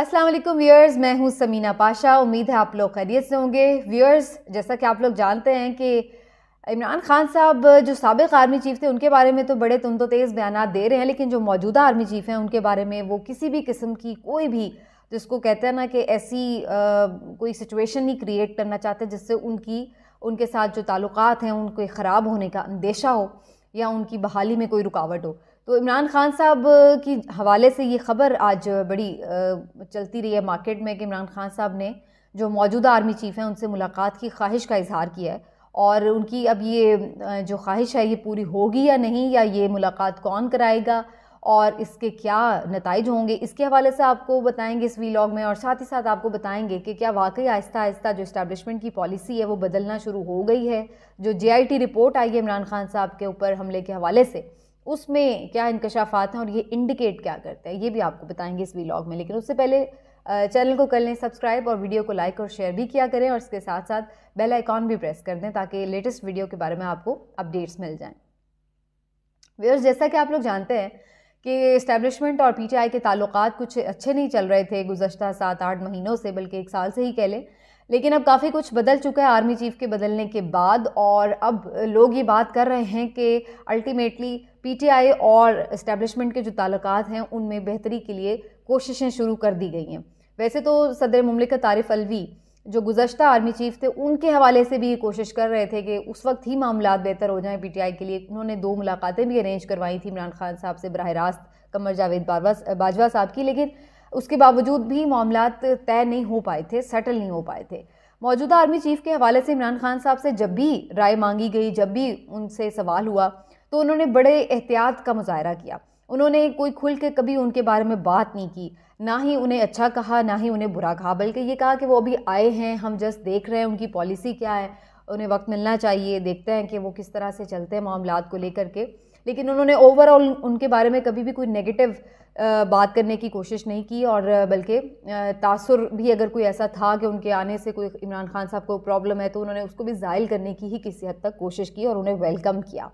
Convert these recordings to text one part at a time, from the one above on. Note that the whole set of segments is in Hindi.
अस्सलाम वालेकुम व्यूअर्स मैं हूं समीना पाशा उम्मीद है आप लोग खैरियत से होंगे व्यूअर्स जैसा कि आप लोग जानते हैं कि इमरान खान साहब जो सबक आर्मी चीफ थे उनके बारे में तो बड़े तुम तो तेज़ बयान दे रहे हैं लेकिन जो मौजूदा आर्मी चीफ हैं उनके बारे में वो किसी भी किस्म की कोई भी जिसको कहते हैं ना कि ऐसी आ, कोई सिचुएशन नहीं क्रिएट करना चाहते जिससे उनकी उनके साथ जो ताल्लुकात हैं उनके ख़राब होने का अंदेशा हो या उनकी बहाली में कोई रुकावट हो तो इमरान खान साहब की हवाले से ये खबर आज बड़ी चलती रही है मार्केट में कि इमरान खान साहब ने जो मौजूदा आर्मी चीफ़ हैं उनसे मुलाकात की ख्वाहिश का इजहार किया है और उनकी अब ये जो ख्वाहिश है ये पूरी होगी या नहीं या ये मुलाकात कौन कराएगा और इसके क्या नतज होंगे इसके हवाले से आपको बताएंगे इस वीलॉग में और साथ ही साथ आपको बताएंगे कि क्या वाकई आहिस्ता आहिस्ता जो इस्टेबलिशमेंट की पॉलिसी है वो बदलना शुरू हो गई है जो जे आई टी रिपोर्ट आई है इमरान खान साहब के ऊपर हमले के हवाले से उसमें क्या आते हैं और ये इंडिकेट क्या करते हैं ये भी आपको बताएंगे इस व्लॉग में लेकिन उससे पहले चैनल को कर लें सब्सक्राइब और वीडियो को लाइक और शेयर भी किया करें और इसके साथ साथ बेल आइकॉन भी प्रेस कर दें ताकि लेटेस्ट वीडियो के बारे में आपको अपडेट्स मिल जाएं व्यवर्स जैसा कि आप लोग जानते हैं कि इस्टेब्लिशमेंट और पीटीआई के ताल्लुक कुछ अच्छे नहीं चल रहे थे गुजशत सात आठ महीनों से बल्कि एक साल से ही कह लें लेकिन अब काफ़ी कुछ बदल चुका है आर्मी चीफ़ के बदलने के बाद और अब लोग ये बात कर रहे हैं कि अल्टीमेटली पीटीआई और इस्टेब्लिशमेंट के जो ताल्लुक हैं उनमें बेहतरी के लिए कोशिशें शुरू कर दी गई हैं वैसे तो सदर ममलिक तारिफ अलवी जो गुजशत आर्मी चीफ थे उनके हवाले से भी ये कोशिश कर रहे थे कि उस वक्त ही मामला बेहतर हो जाएँ पी के लिए उन्होंने दो मुलाकातें भी अरेंज करवाई थी इमरान खान साहब से बरह रास्त कमर जावेद बाजवा साहब की लेकिन उसके बावजूद भी मामला तय नहीं हो पाए थे सेटल नहीं हो पाए थे मौजूदा आर्मी चीफ के हवाले से इमरान खान साहब से जब भी राय मांगी गई जब भी उनसे सवाल हुआ तो उन्होंने बड़े एहतियात का मुजाहरा किया उन्होंने कोई खुल के कभी उनके बारे में बात नहीं की ना ही उन्हें अच्छा कहा ना ही उन्हें बुरा कहा बल्कि ये कहा कि वो अभी आए हैं हम जस्ट देख रहे हैं उनकी पॉलिसी क्या है उन्हें वक्त मिलना चाहिए देखते हैं कि वो किस तरह से चलते हैं मामला को लेकर के लेकिन उन्होंने ओवरऑल उनके बारे में कभी भी कोई नेगेटिव बात करने की कोशिश नहीं की और बल्कि तासुर भी अगर कोई ऐसा था कि उनके आने से कोई इमरान खान साहब को प्रॉब्लम है तो उन्होंने उसको भी जायल करने की ही किसी हद तक कोशिश की और उन्हें वेलकम किया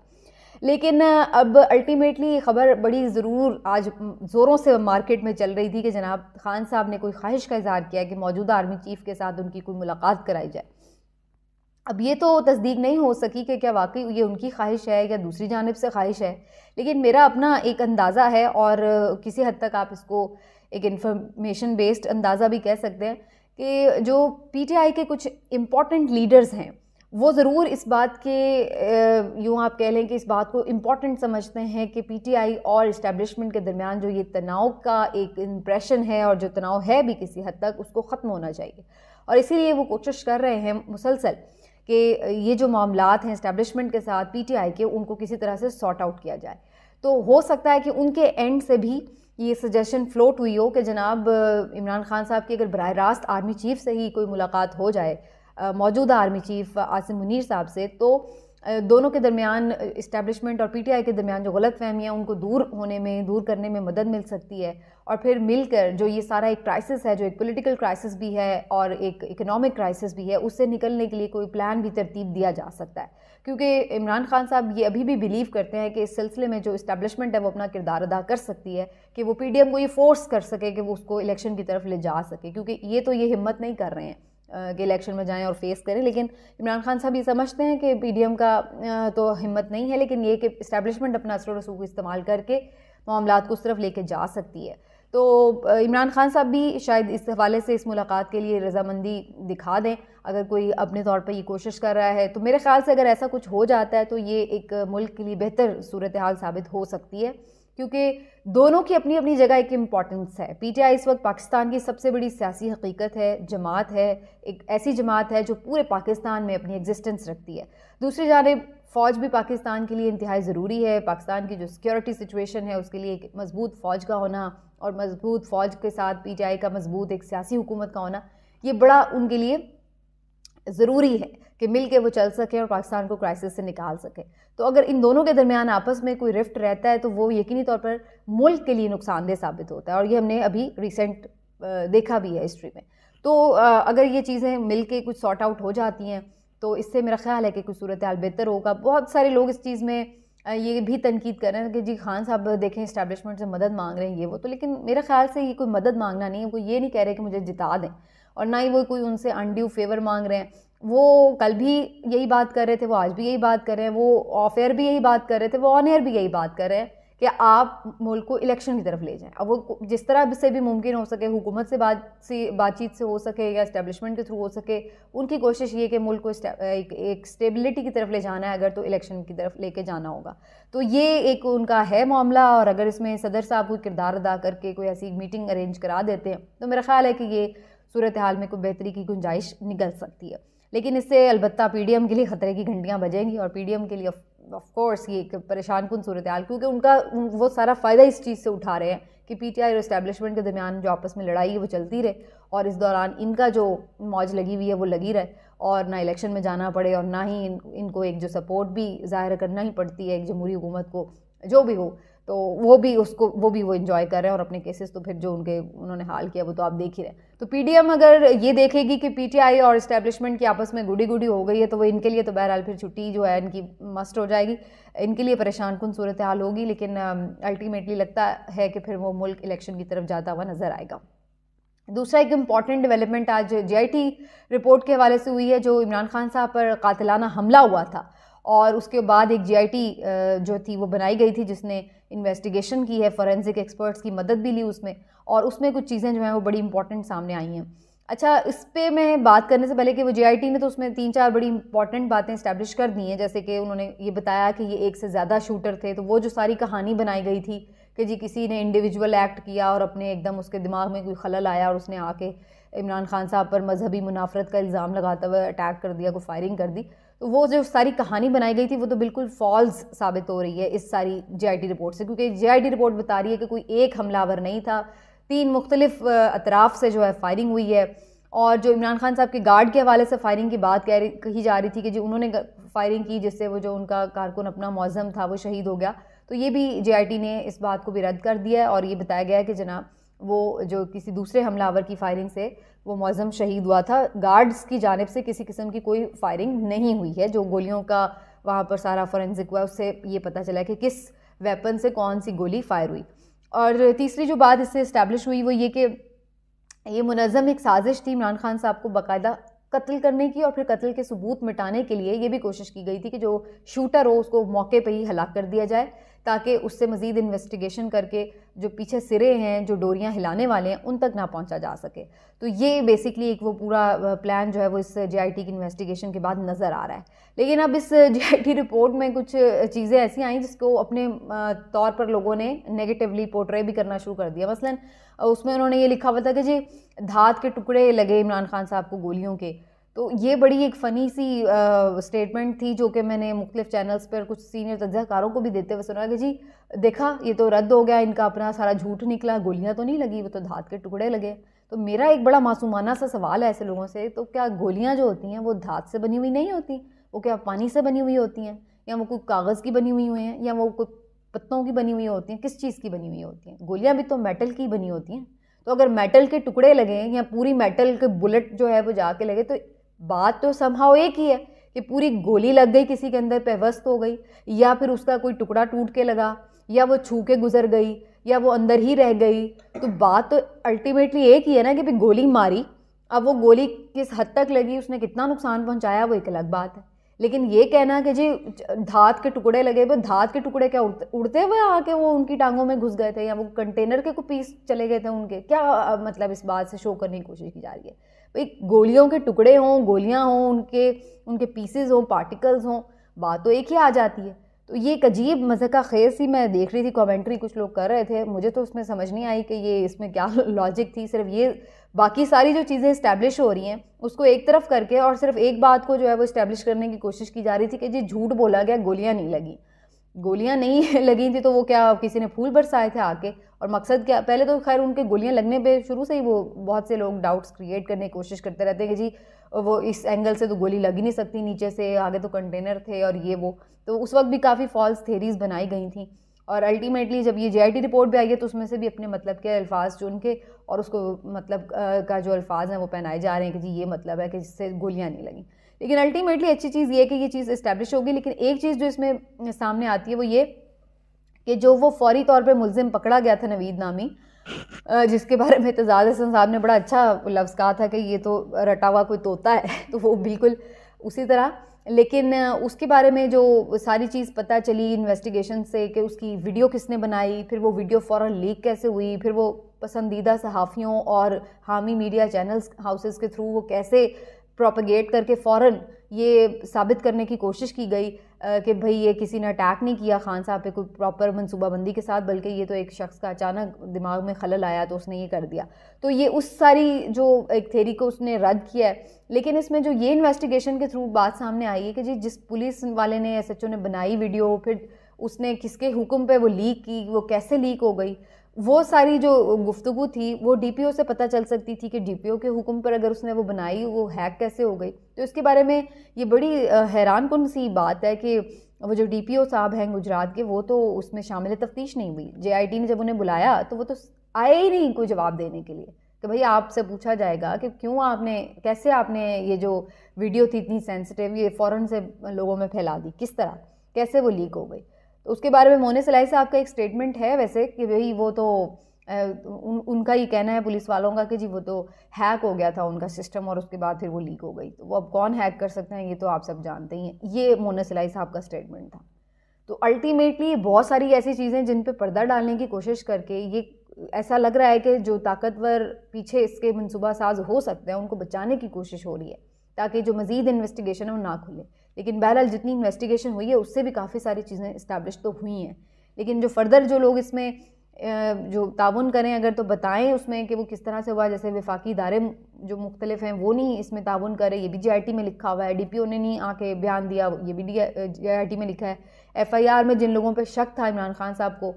लेकिन अब अल्टीमेटली खबर बड़ी ज़रूर आज ज़ोरों से मार्केट में चल रही थी कि जनाब खान साहब ने कोई ख्वाहिश का इजहार किया कि मौजूदा आर्मी चीफ़ के साथ उनकी कोई मुलाकात कराई जाए अब ये तो तस्दीक नहीं हो सकी कि क्या वाकई ये उनकी ख्वाहिश है या दूसरी जानब से ख्वाहिश है लेकिन मेरा अपना एक अंदाज़ा है और किसी हद तक आप इसको एक इन्फॉर्मेशन बेस्ड अंदाज़ा भी कह सकते हैं कि जो पीटीआई के कुछ इम्पॉर्टेंट लीडर्स हैं वो ज़रूर इस बात के यूँ आप कह लें कि इस बात को इम्पॉर्टेंट समझते हैं कि पीटीआई और इस्टेब्लिशमेंट के दरमियान जो ये तनाव का एक इम्प्रेशन है और जो तनाव है भी किसी हद तक उसको ख़त्म होना चाहिए और इसीलिए वो कोशिश कर रहे हैं मुसलसल कि ये जो मामला हैं इस्टेबलिशमेंट के साथ पी के उनको किसी तरह से सॉर्ट आउट किया जाए तो हो सकता है कि उनके एंड से भी ये सजेशन फ्लोट हुई हो कि जनाब इमरान खान साहब की अगर बर रास्त आर्मी चीफ से ही कोई मुलाकात हो जाए मौजूदा आर्मी चीफ आसिम मुनीर साहब से तो दोनों के दरमियान इस्टेब्लिशमेंट और पीटीआई के दरमियान जो गलत फहमियाँ उनको दूर होने में दूर करने में मदद मिल सकती है और फिर मिलकर जो ये सारा एक क्राइसिस है जो एक पॉलिटिकल क्राइसिस भी है और एक इकोनॉमिक क्राइसिस भी है उससे निकलने के लिए कोई प्लान भी तरतीब दिया जा सकता है क्योंकि इमरान खान साहब ये अभी भी बिलीव करते हैं कि इस सिलसिले में जो इस्टेब्लिशमेंट है वो अपना किरदार अदा कर सकती है कि वो पी को ये फोर्स कर सके कि वो उसको इलेक्शन की तरफ ले जा सके क्योंकि ये तो ये हिम्मत नहीं कर रहे हैं के इलेक्शन में जाएं और फेस करें लेकिन इमरान खान साहब ये समझते हैं कि पी का तो हिम्मत नहीं है लेकिन ये कि इस्टेबलिशमेंट अपना असर रसूख इस्तेमाल करके मामला को उस तरफ लेके जा सकती है तो इमरान खान साहब भी शायद इस हवाले से इस मुलाकात के लिए रजामंदी दिखा दें अगर कोई अपने तौर पर ये कोशिश कर रहा है तो मेरे ख्याल से अगर ऐसा कुछ हो जाता है तो ये एक मुल्क के लिए बेहतर सूरत हाल साबित हो सकती है क्योंकि दोनों की अपनी अपनी जगह एक इम्पॉर्टेंस है पीटीआई इस वक्त पाकिस्तान की सबसे बड़ी सियासी हकीकत है जमात है एक ऐसी जमात है जो पूरे पाकिस्तान में अपनी एग्जिस्टेंस रखती है दूसरी जानब फ़ौज भी पाकिस्तान के लिए इंतहाई ज़रूरी है पाकिस्तान की जो सिक्योरिटी सिचुएशन है उसके लिए एक मजबूत फ़ौज का होना और मजबूत फ़ौज के साथ आई का मजबूत एक सियासी हुकूमत का होना ये बड़ा उनके लिए ज़रूरी है कि मिल के वो चल सकें और पाकिस्तान को क्राइसिस से निकाल सकें तो अगर इन दोनों के दरमियान आपस में कोई रिफ्ट रहता है तो वो यकीनी तौर पर मुल्क के लिए नुकसानदेह साबित होता है और ये हमने अभी रिसेंट देखा भी है हिस्ट्री में तो अगर ये चीज़ें मिल के कुछ सॉर्ट आउट हो जाती हैं तो इससे मेरा ख्याल है कि कुछ सूरत हाल बेहतर होगा बहुत सारे लोग इस चीज़ में ये भी तनकीद कर रहे हैं कि जी खान साहब देखें इस्टेबलिशमेंट से मदद मांग रहे हैं ये वो तो लेकिन मेरे ख्याल से ये कोई मदद मांगना नहीं है वो ये नहीं कह रहे कि मुझे जिता दें और ना ही वो कोई उनसे अनड्यू फेवर मांग रहे हैं वो कल भी यही बात कर रहे थे वो आज भी यही बात कर रहे हैं वो ऑफ एयर भी यही बात कर रहे थे वो ऑन एयर भी यही बात कर रहे हैं कि आप मुल्क को इलेक्शन की तरफ ले जाएं अब वो जिस तरह से भी मुमकिन हो सके हुकूमत से बात से बातचीत से हो सके या इस्टेबलिशमेंट के थ्रू हो सके उनकी कोशिश ये कि मुल्क को एक, एक स्टेबिलिटी की तरफ ले जाना है अगर तो इलेक्शन की तरफ लेके जाना होगा तो ये एक उनका है मामला और अगर इसमें सदर साहब कोई किरदार अदा करके कोई ऐसी मीटिंग अरेंज करा देते हैं तो मेरा ख्याल है कि ये सूरत हाल में कोई बेहतरी की गुंजाइश निकल सकती है लेकिन इससे डी एम के लिए ख़तरे की घंटियाँ बजेंगी और एम के लिए ऑफकोर्स ये एक परेशान कन सूरत हाल क्योंकि उनका वो सारा फ़ायदा इस चीज़ से उठा रहे हैं कि पी टी आई और इस्टेबलिशमेंट के दरमियान जो आपस में लड़ाई है वो चलती रहे और इस दौरान इनका जो मौज लगी हुई है वो लगी रहे और ना इलेक्शन में जाना पड़े और ना ही इन इनको एक जो सपोर्ट भी ज़ाहिर करना ही पड़ती है एक जमहूरी हुकूमत को जो भी हो तो वो भी उसको वो भी वो इन्जॉय कर रहे हैं और अपने केसेस तो फिर जो उनके उन्होंने हाल किया वो तो आप देख ही रहे हैं तो पीडीएम अगर ये देखेगी कि पीटीआई और इस्टेब्लिशमेंट की आपस में गुडी गुडी हो गई है तो वो इनके लिए तो बहरहाल फिर छुट्टी जो है इनकी मस्ट हो जाएगी इनके लिए परेशान कन सूरत हाल होगी लेकिन अल्टीमेटली लगता है कि फिर वो मुल्क इलेक्शन की तरफ जाता हुआ नज़र आएगा दूसरा एक इम्पॉर्टेंट डेवलपमेंट आज जे रिपोर्ट के हवाले से हुई है जो इमरान खान साहब पर कातिलाना हमला हुआ था और उसके बाद एक जीआईटी जो थी वो बनाई गई थी जिसने इन्वेस्टिगेशन की है फॉरेंसिक एक्सपर्ट्स की मदद भी ली उसमें और उसमें कुछ चीज़ें जो हैं वो बड़ी इंपॉर्टेंट सामने आई हैं अच्छा इस पर मैं बात करने से पहले कि वो जे ने तो उसमें तीन चार बड़ी इंपॉर्टेंट बातें इस्टेब्लिश कर दी हैं जैसे कि उन्होंने ये बताया कि ये एक से ज़्यादा शूटर थे तो वो जो सारी कहानी बनाई गई थी कि जी किसी ने इंडिविजुअल एक्ट किया और अपने एकदम उसके दिमाग में कोई खलल आया और उसने आके इमरान खान साहब पर मजहबी मुनाफरत का इल्ज़ाम लगाता हुआ अटैक कर दिया कोई फायरिंग कर दी वो जो सारी कहानी बनाई गई थी वो तो बिल्कुल फॉल्स साबित हो रही है इस सारी जीआईटी रिपोर्ट से क्योंकि जीआईटी रिपोर्ट बता रही है कि कोई एक हमलावर नहीं था तीन मुख्तलिफ अतराफ से जो है फायरिंग हुई है और जो इमरान खान साहब के गार्ड के हवाले से फायरिंग की बात कह रही कही जा रही थी कि जो उन्होंने फायरिंग की जिससे वो जो उनका कारकुन अपना मौजम था वो शहीद हो गया तो ये भी जे ने इस बात को भी रद्द कर दिया है और ये बताया गया है कि जनाब वो जो किसी दूसरे हमलावर की फायरिंग से वो मौजम शहीद हुआ था गार्ड्स की जानब से किसी किस्म की कोई फायरिंग नहीं हुई है जो गोलियों का वहाँ पर सारा फॉरेंसिक हुआ उससे ये पता चला कि किस वेपन से कौन सी गोली फायर हुई और तीसरी जो बात इससे इस्टेब्लिश हुई वो ये कि ये मुनज़म एक साजिश थी इमरान खान साहब को बाकायदा कत्ल करने की और फिर कत्ल के सबूत मिटाने के लिए ये भी कोशिश की गई थी कि जो शूटर हो उसको मौके पर ही हलाक कर दिया जाए ताकि उससे मज़ीद इन्वेस्टिगेशन करके जो पीछे सिरे हैं जो डोरियाँ हिलाने वाले हैं उन तक ना पहुँचा जा सके तो ये बेसिकली एक वो पूरा प्लान जो है वो इस जेआईटी की इन्वेस्टिगेशन के बाद नज़र आ रहा है लेकिन अब इस जेआईटी रिपोर्ट में कुछ चीज़ें ऐसी आई जिसको अपने तौर पर लोगों ने नेगेटिवली पोर्ट्रे भी करना शुरू कर दिया मसलन उसमें उन्होंने ये लिखा हुआ था कि जी धात के टुकड़े लगे इमरान खान साहब को गोलियों के तो ये बड़ी एक फ़नी सी स्टेटमेंट थी जो कि मैंने मुख्तफ चैनल्स पर कुछ सीनियर तजाकारों को भी देते हुए सुना कि जी देखा ये तो रद्द हो गया इनका अपना सारा झूठ निकला गोलियां तो नहीं लगी वो तो धात के टुकड़े लगे तो मेरा एक बड़ा मासूमाना सा सवाल है ऐसे लोगों से तो क्या गोलियाँ जो होती हैं वो धात से बनी हुई नहीं होती वो क्या पानी से बनी हुई होती हैं या वो कोई कागज़ की बनी हुई हुई हैं या वो कोई पत्तों की बनी हुई होती हैं किस चीज़ की बनी हुई होती हैं गोलियाँ भी तो मेटल की बनी होती हैं तो अगर मेटल के टुकड़े लगे या पूरी मेटल के बुलेट जो है वो जाके लगे तो बात तो संभाव एक ही है कि पूरी गोली लग गई किसी के अंदर पे वस्त हो गई या फिर उसका कोई टुकड़ा टूट के लगा या वो छू के गुजर गई या वो अंदर ही रह गई तो बात तो अल्टीमेटली एक ही है ना कि भाई गोली मारी अब वो गोली किस हद तक लगी उसने कितना नुकसान पहुंचाया वो एक अलग बात है लेकिन ये कहना कि जी धात के टुकड़े लगे भाई धात के टुकड़े क्या उड़ते उड़ते हुए आके वो उनकी टांगों में घुस गए थे या वो कंटेनर के को पीस चले गए थे उनके क्या मतलब इस बात से शो करने की कोशिश की जा रही है भाई गोलियों के टुकड़े हों गोलियां हों उनके उनके पीसेज हों पार्टिकल्स हों बात तो एक ही आ जाती है तो ये एक अजीब मज़े का खेस ही मैं देख रही थी कमेंट्री कुछ लोग कर रहे थे मुझे तो उसमें समझ नहीं आई कि ये इसमें क्या लॉजिक थी सिर्फ ये बाकी सारी जो चीज़ें इस्टेब्लिश हो रही हैं उसको एक तरफ करके और सिर्फ एक बात को जो है वो इस्टेब्लिश करने की कोशिश की जा रही थी कि जी झूठ बोला गया गोलियां नहीं लगी गोलियां नहीं लगी थी तो वो क्या किसी ने फूल बरसाए थे आके और मकसद क्या पहले तो खैर उनके गोलियां लगने पे शुरू से ही वो बहुत से लोग डाउट्स क्रिएट करने की कोशिश करते रहते हैं कि जी वो इस एंगल से तो गोली लग ही नहीं सकती नीचे से आगे तो कंटेनर थे और ये वो तो उस वक्त भी काफ़ी फॉल्स थेरीज बनाई गई थी और अल्टीमेटली जब ये जे रिपोर्ट भी आई है तो उसमें से भी अपने मतलब के अल्फाज चुन के और उसको मतलब का जो अल्फाज हैं वो पहनाए जा रहे हैं कि जी ये मतलब है कि जिससे गोलियाँ नहीं लगें लेकिन अल्टीमेटली अच्छी चीज़ ये कि ये चीज़ इस्टेब्लिश होगी लेकिन एक चीज़ जो इसमें सामने आती है वो ये कि जो वो फौरी तौर पर मुलजिम पकड़ा गया था नवीद नामी जिसके बारे में तजाद हसन साहब ने बड़ा अच्छा लफ्ज़ कहा था कि ये तो रटा हुआ कोई तोता है तो वो बिल्कुल उसी तरह लेकिन उसके बारे में जो सारी चीज़ पता चली इन्वेस्टिगेशन से कि उसकी वीडियो किसने बनाई फिर वो वीडियो फ़ौर लीक कैसे हुई फिर वो पसंदीदा सहाफ़ियों और हामी मीडिया चैनल्स हाउसेस के थ्रू वो कैसे प्रोपगेट करके फ़ौर ये साबित करने की कोशिश की गई कि भाई ये किसी ने अटैक नहीं किया खान साहब पे कोई प्रॉपर मनसूबाबंदी के साथ बल्कि ये तो एक शख्स का अचानक दिमाग में खलल आया तो उसने ये कर दिया तो ये उस सारी जो एक थेरी को उसने रद्द किया है लेकिन इसमें जो ये इन्वेस्टिगेशन के थ्रू बात सामने आई है कि जी जिस पुलिस वाले ने एस ने बनाई वीडियो फिर उसने किसके हुक्म पे वो लीक की वो कैसे लीक हो गई वो सारी जो गुफ्तु थी वो डी से पता चल सकती थी कि डी के हुक्म पर अगर उसने वो बनाई वो हैक कैसे हो गई तो इसके बारे में ये बड़ी हैरान कन सी बात है कि वो जो डी साहब हैं गुजरात के वो तो उसमें शामिल तफ्तीश नहीं हुई जेआईटी ने जब उन्हें बुलाया तो वो तो आए ही नहीं कोई जवाब देने के लिए कि तो भाई आपसे पूछा जाएगा कि क्यों आपने कैसे आपने ये जो वीडियो थी इतनी सेंसिटिव ये फ़ौरन से लोगों में फैला दी किस तरह कैसे वो लीक हो गई उसके बारे में मोने सलाई साहब का एक स्टेटमेंट है वैसे कि भाई वो तो उन उनका ये कहना है पुलिस वालों का कि जी वो तो हैक हो गया था उनका सिस्टम और उसके बाद फिर वो लीक हो गई तो वो अब कौन हैक कर सकते हैं ये तो आप सब जानते ही हैं ये मोने सिलाई साहब का स्टेटमेंट था तो अल्टीमेटली बहुत सारी ऐसी चीज़ें जिन पर पर्दा डालने की कोशिश करके ये ऐसा लग रहा है कि जो ताकतवर पीछे इसके मनसूबा साज हो सकते हैं उनको बचाने की कोशिश हो रही है ताकि जो मज़ीद इन्वेस्टिगेशन है वो ना खुले लेकिन बहरहाल जितनी इन्वेस्टिगेशन हुई है उससे भी काफ़ी सारी चीज़ें इस्टेब्लिश तो हुई हैं लेकिन जो फर्दर जो लोग इसमें जो ताउन करें अगर तो बताएं उसमें कि वो किस तरह से हुआ जैसे विफाकी इदारे जो मुख्तलिफ हैं वो नहीं इसमें ताउन करें ये भी जी में लिखा हुआ है डी पी ओ ने नहीं आके बयान दिया ये भी टी में लिखा है एफ़ आई आर में जिन लोगों पर शक था इमरान खान साहब को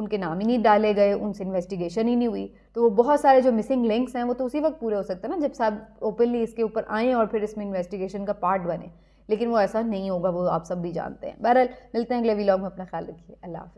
उनके नाम ही नहीं डाले गए उनसे इन्वेस्टिगेशन ही नहीं हुई तो वो बहुत सारे जो मिसिंग लिंक्स हैं वो तो उसी वक्त पूरे हो सकते हैं ना जब साहब ओपनली इसके ऊपर आएँ और फिर इसमें इन्वेस्टिगेशन का पार्ट बने लेकिन वो ऐसा नहीं होगा वो आप सब भी जानते हैं बहरहाल मिलते हैं अगले वीलॉग में अपना ख्याल रखिए अल्लाह हाफ़